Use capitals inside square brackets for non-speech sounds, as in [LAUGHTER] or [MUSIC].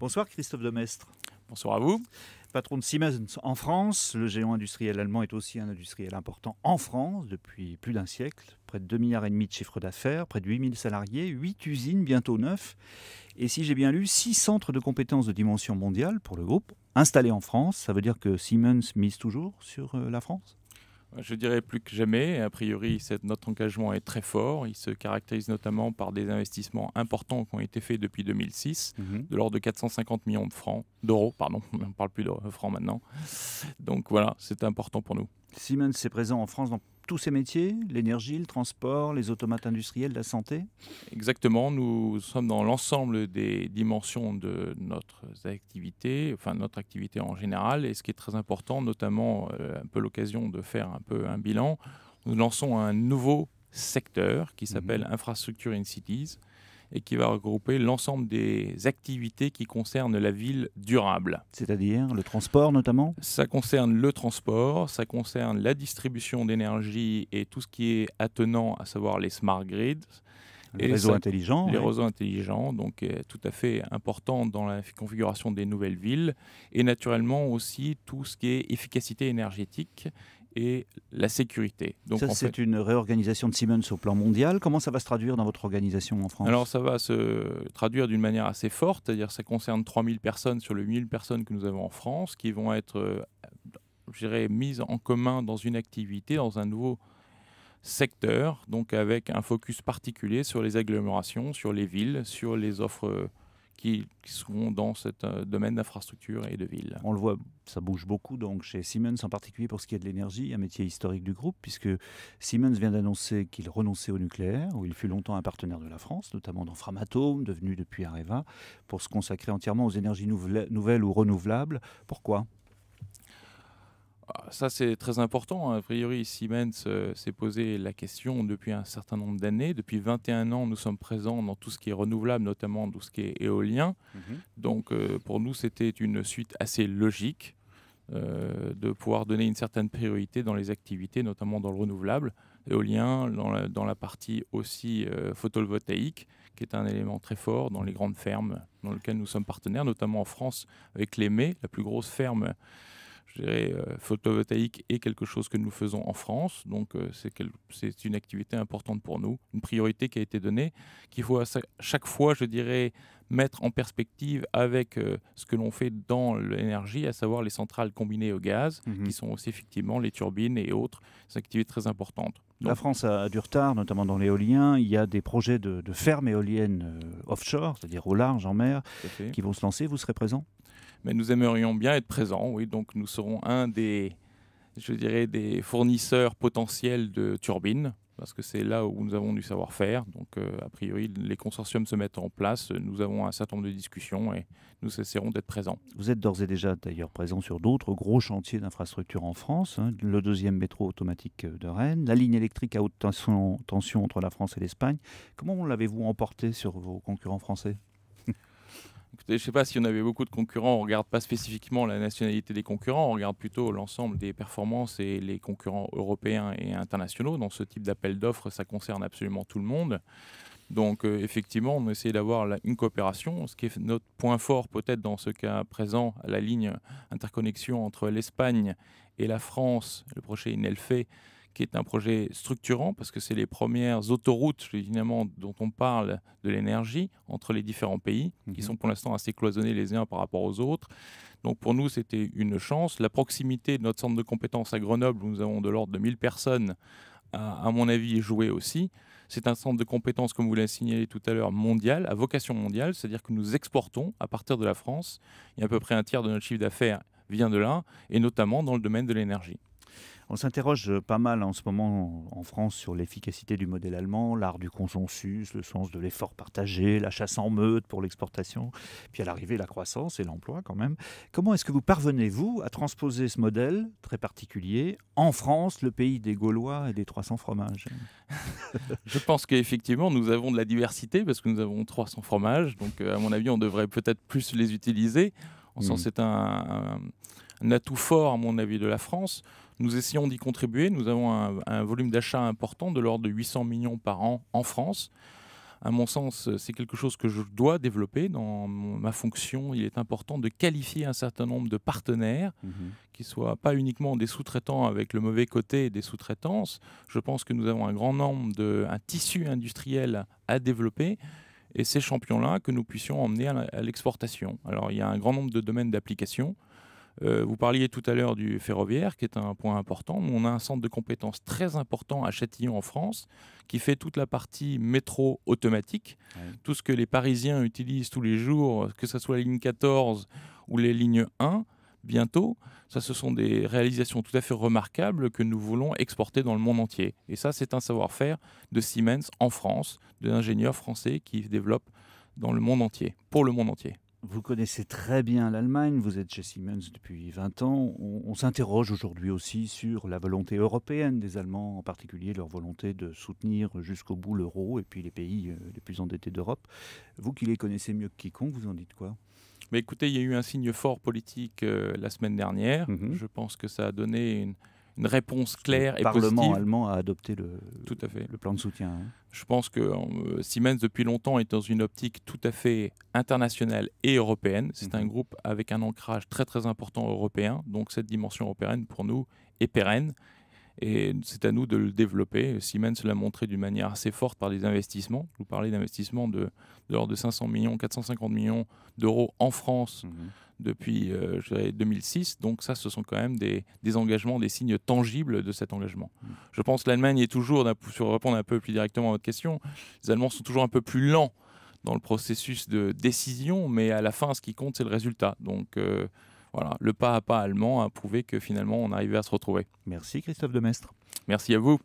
Bonsoir Christophe Demestre. Bonsoir à vous. Patron de Siemens en France, le géant industriel allemand est aussi un industriel important en France depuis plus d'un siècle. Près de 2,5 milliards et demi de chiffre d'affaires, près de 8000 salariés, 8 usines, bientôt 9. Et si j'ai bien lu, 6 centres de compétences de dimension mondiale pour le groupe installés en France. Ça veut dire que Siemens mise toujours sur euh, la France je dirais plus que jamais. A priori, notre engagement est très fort. Il se caractérise notamment par des investissements importants qui ont été faits depuis 2006, mhm. de l'ordre de 450 millions de francs, d'euros, pardon, [LAUGHS] on ne parle plus de francs maintenant. Donc voilà, c'est important pour nous. Siemens est présent en France dans tous ces métiers L'énergie, le transport, les automates industriels, la santé Exactement, nous sommes dans l'ensemble des dimensions de notre activité, enfin notre activité en général, et ce qui est très important, notamment euh, un peu l'occasion de faire un peu un bilan, nous lançons un nouveau secteur qui s'appelle mhm. Infrastructure in Cities, et qui va regrouper l'ensemble des activités qui concernent la ville durable. C'est-à-dire le transport notamment Ça concerne le transport, ça concerne la distribution d'énergie et tout ce qui est attenant, à savoir les smart grids. Les réseaux intelligents. Les réseaux intelligents, donc euh, tout à fait important dans la configuration des nouvelles villes. Et naturellement aussi tout ce qui est efficacité énergétique et la sécurité. Donc, ça, c'est une réorganisation de Siemens au plan mondial. Comment ça va se traduire dans votre organisation en France Alors, ça va se traduire d'une manière assez forte, c'est-à-dire ça concerne 3000 personnes sur les 1000 personnes que nous avons en France qui vont être, euh, je dirais, mises en commun dans une activité, dans un nouveau secteur, donc avec un focus particulier sur les agglomérations, sur les villes, sur les offres euh, qui, qui dans ce euh, domaine d'infrastructure et de ville. On le voit, ça bouge beaucoup donc chez Siemens en particulier pour ce qui est de l'énergie, un métier historique du groupe, puisque Siemens vient d'annoncer qu'il renonçait au nucléaire, où il fut longtemps un partenaire de la France, notamment dans Framatome, devenu depuis Areva, pour se consacrer entièrement aux énergies nouvelles ou renouvelables. Pourquoi ça c'est très important. Hein. A priori, Siemens euh, s'est posé la question depuis un certain nombre d'années. Depuis 21 ans, nous sommes présents dans tout ce qui est renouvelable, notamment tout ce qui est éolien. Mhm. Donc euh, pour nous, c'était une suite assez logique euh, de pouvoir donner une certaine priorité dans les activités, notamment dans le renouvelable éolien, dans la, partie aussi photovoltaïque, qui est un élément très fort dans les grandes fermes dans lesquelles nous sommes partenaires, notamment en France avec l'EME, la plus grosse ferme je dirais, euh, photovoltaïque est quelque chose que nous faisons en France. Donc, euh, c'est une activité importante pour nous, une priorité qui a été donnée, qu'il faut à chaque fois, je dirais, mettre en perspective avec euh, ce que l'on fait dans l'énergie, à savoir les centrales combinées au gaz, mhm. qui sont aussi effectivement les turbines et autres, c'est une activité très importante. la France a du retard, notamment dans l'éolien. Il y a des projets de, de fermes éoliennes offshore, c'est-à-dire au large, en mer, qui vont se lancer. Vous serez présent mais nous aimerions bien être présents. Oui, donc nous serons un des, je dirais, des fournisseurs potentiels de turbines, parce que c'est là où nous avons du savoir-faire. Donc, euh, a priori, les consortiums se mettent en place. Nous avons un certain nombre de discussions et nous essaierons d'être présents. Vous êtes d'ores et déjà d'ailleurs présent sur d'autres gros chantiers d'infrastructures en France. Hein. le deuxième métro automatique de Rennes, la ligne électrique à haute tension entre la France et l'Espagne. Comment l'avez-vous emporté sur vos concurrents français je ne sais pas si on avait beaucoup de concurrents, on ne regarde pas spécifiquement la nationalité des concurrents, on regarde plutôt l'ensemble des performances et les concurrents européens et internationaux. Dans ce type d'appel d'offres, ça concerne absolument tout le monde. Donc euh, effectivement, on essaie d'avoir une coopération. Ce qui est notre point fort peut-être dans ce cas présent, la ligne interconnexion entre l'Espagne et la France, le projet INELFE, qui est un projet structurant parce que c'est les premières autoroutes finalement dont on parle de l'énergie entre les différents pays qui mhm. sont pour l'instant assez cloisonnés les uns par rapport aux autres. Donc pour nous, c'était une chance. La proximité de notre centre de compétences à Grenoble, où nous avons de l'ordre de 1000 personnes, à mon avis, est joué aussi. C'est un centre de compétences, comme vous l'avez signalé tout à l'heure, mondial, à vocation mondiale, c'est-à-dire que nous exportons à partir de la France. Et à peu près un tiers de notre chiffre d'affaires vient de là, et notamment dans le domaine de l'énergie. On s'interroge euh, pas mal en ce moment en France sur l'efficacité du modèle allemand, l'art du consensus, le sens de l'effort partagé, la chasse en meute pour l'exportation, puis à l'arrivée la croissance et l'emploi quand même. Comment est-ce que vous parvenez, vous, à transposer ce modèle très particulier en France, le pays des Gaulois et des 300 fromages Je pense qu'effectivement, nous avons de la diversité parce que nous avons 300 fromages, donc euh, à mon avis, on devrait peut-être plus les utiliser. En hmm. c'est un atout fort, à mon avis, de la France. Nous essayons d'y contribuer. Nous avons un, volume d'achat important de l'ordre de 800 millions par an en France. À mon sens, c'est quelque chose que je dois développer dans ma fonction. Il est important de qualifier un certain nombre de partenaires mhm. qui soient pas uniquement des sous-traitants avec le mauvais côté des sous-traitances. Je pense que nous avons un grand nombre de un tissu industriel à développer et ces champions-là que nous puissions emmener à l'exportation. Alors il y a un grand nombre de domaines d'application. Euh, vous parliez tout à l'heure du ferroviaire, qui est un point important. On a un centre de compétences très important à Châtillon, en France, qui fait toute la partie métro automatique. Tout ce que les Parisiens utilisent tous les jours, que ce soit la ligne 14 ou les lignes 1, bientôt. Ça, ce sont des réalisations tout à fait remarquables que nous voulons exporter dans le monde entier. Et ça, c'est un savoir-faire de Siemens en France, de français qui développent dans le monde entier, pour le monde entier. Vous connaissez très bien l'Allemagne, vous êtes chez Siemens depuis 20 ans. On, s'interroge aujourd'hui aussi sur la volonté européenne des Allemands, en particulier leur volonté de soutenir jusqu'au bout l'euro et puis les pays euh, les plus endettés d'Europe. Vous qui les connaissez mieux que quiconque, vous en dites quoi Mais Écoutez, il y a eu un signe fort politique euh, la semaine dernière. Mhm. Je pense que ça a donné une, une réponse claire et positive. Le Parlement allemand a adopté le, tout à fait. le plan de soutien. Hein. Je pense que euh, Siemens, depuis longtemps, est dans une optique tout à fait internationale et européenne. C'est un mhm. groupe avec un ancrage très très important européen. Donc cette dimension européenne, pour nous, est pérenne. Et c'est à nous de le développer. Siemens l'a montré d'une manière assez forte par des investissements. vous parlez d'investissements de, de l'ordre de 500 millions, 450 millions d'euros en France mhm depuis 2006. Euh, Donc ça, ce sont quand même des, engagements, des signes tangibles de cet engagement. Mm. Je pense que l'Allemagne est toujours, pour répondre un peu plus directement à votre question, les Allemands sont toujours un peu plus lents dans le processus de décision, mais à la fin, ce qui compte, c'est le résultat. Donc euh, voilà, le pas à pas allemand a prouvé que finalement, on arrivait à se retrouver. Merci Christophe Demestre. Merci à vous.